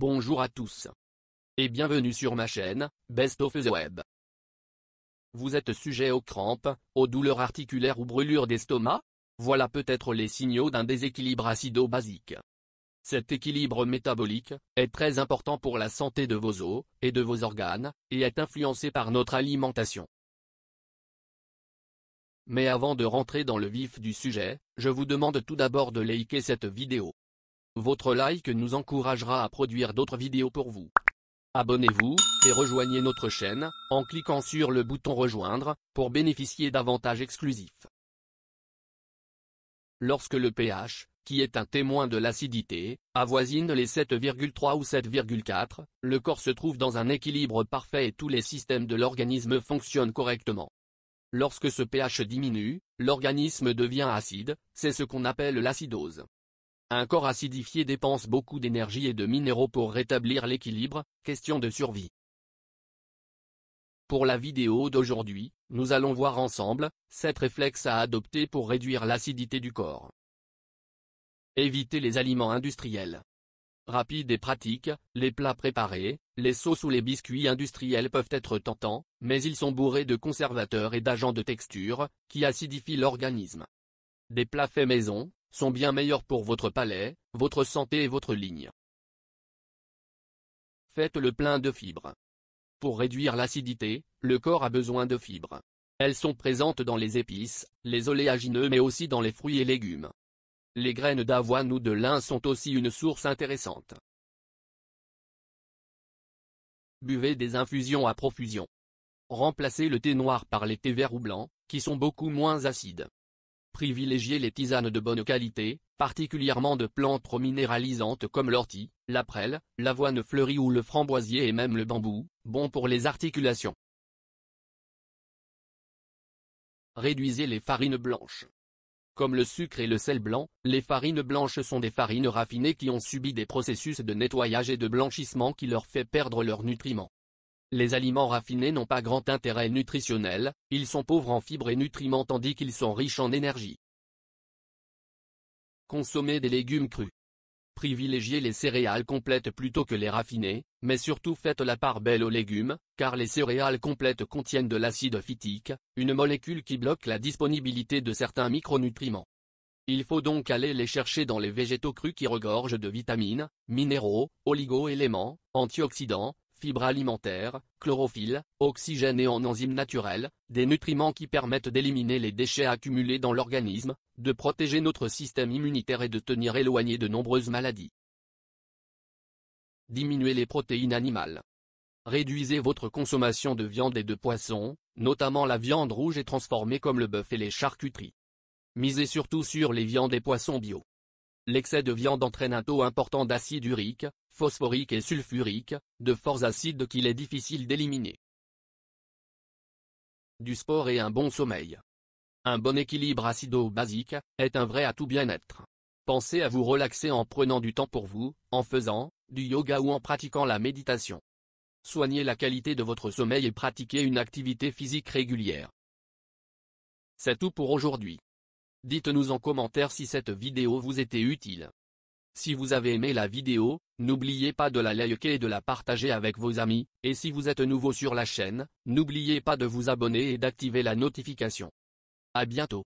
Bonjour à tous. Et bienvenue sur ma chaîne, Best of the Web. Vous êtes sujet aux crampes, aux douleurs articulaires ou brûlures d'estomac Voilà peut-être les signaux d'un déséquilibre acido-basique. Cet équilibre métabolique est très important pour la santé de vos os et de vos organes, et est influencé par notre alimentation. Mais avant de rentrer dans le vif du sujet, je vous demande tout d'abord de liker cette vidéo. Votre like nous encouragera à produire d'autres vidéos pour vous. Abonnez-vous, et rejoignez notre chaîne, en cliquant sur le bouton rejoindre, pour bénéficier d'avantages exclusifs. Lorsque le pH, qui est un témoin de l'acidité, avoisine les 7,3 ou 7,4, le corps se trouve dans un équilibre parfait et tous les systèmes de l'organisme fonctionnent correctement. Lorsque ce pH diminue, l'organisme devient acide, c'est ce qu'on appelle l'acidose. Un corps acidifié dépense beaucoup d'énergie et de minéraux pour rétablir l'équilibre, question de survie. Pour la vidéo d'aujourd'hui, nous allons voir ensemble, 7 réflexes à adopter pour réduire l'acidité du corps. Éviter les aliments industriels. Rapides et pratiques, les plats préparés, les sauces ou les biscuits industriels peuvent être tentants, mais ils sont bourrés de conservateurs et d'agents de texture, qui acidifient l'organisme. Des plats faits maison, sont bien meilleurs pour votre palais, votre santé et votre ligne. Faites le plein de fibres. Pour réduire l'acidité, le corps a besoin de fibres. Elles sont présentes dans les épices, les oléagineux mais aussi dans les fruits et légumes. Les graines d'avoine ou de lin sont aussi une source intéressante. Buvez des infusions à profusion. Remplacez le thé noir par les thés verts ou blancs, qui sont beaucoup moins acides. Privilégiez les tisanes de bonne qualité, particulièrement de plantes trop minéralisantes comme l'ortie, la prêle, l'avoine fleurie ou le framboisier et même le bambou, bon pour les articulations. Réduisez les farines blanches. Comme le sucre et le sel blanc, les farines blanches sont des farines raffinées qui ont subi des processus de nettoyage et de blanchissement qui leur fait perdre leurs nutriments. Les aliments raffinés n'ont pas grand intérêt nutritionnel, ils sont pauvres en fibres et nutriments tandis qu'ils sont riches en énergie. Consommer des légumes crus. Privilégiez les céréales complètes plutôt que les raffinés, mais surtout faites la part belle aux légumes, car les céréales complètes contiennent de l'acide phytique, une molécule qui bloque la disponibilité de certains micronutriments. Il faut donc aller les chercher dans les végétaux crus qui regorgent de vitamines, minéraux, oligo-éléments, antioxydants, fibres alimentaires, chlorophylle, oxygène et en enzymes naturelles, des nutriments qui permettent d'éliminer les déchets accumulés dans l'organisme, de protéger notre système immunitaire et de tenir éloigné de nombreuses maladies. Diminuez les protéines animales. Réduisez votre consommation de viande et de poisson, notamment la viande rouge et transformée comme le bœuf et les charcuteries. Misez surtout sur les viandes et poissons bio. L'excès de viande entraîne un taux important d'acide urique, phosphorique et sulfurique, de forts acides qu'il est difficile d'éliminer. Du sport et un bon sommeil. Un bon équilibre acido-basique est un vrai atout bien-être. Pensez à vous relaxer en prenant du temps pour vous, en faisant du yoga ou en pratiquant la méditation. Soignez la qualité de votre sommeil et pratiquez une activité physique régulière. C'est tout pour aujourd'hui. Dites-nous en commentaire si cette vidéo vous était utile. Si vous avez aimé la vidéo, n'oubliez pas de la liker et de la partager avec vos amis, et si vous êtes nouveau sur la chaîne, n'oubliez pas de vous abonner et d'activer la notification. À bientôt.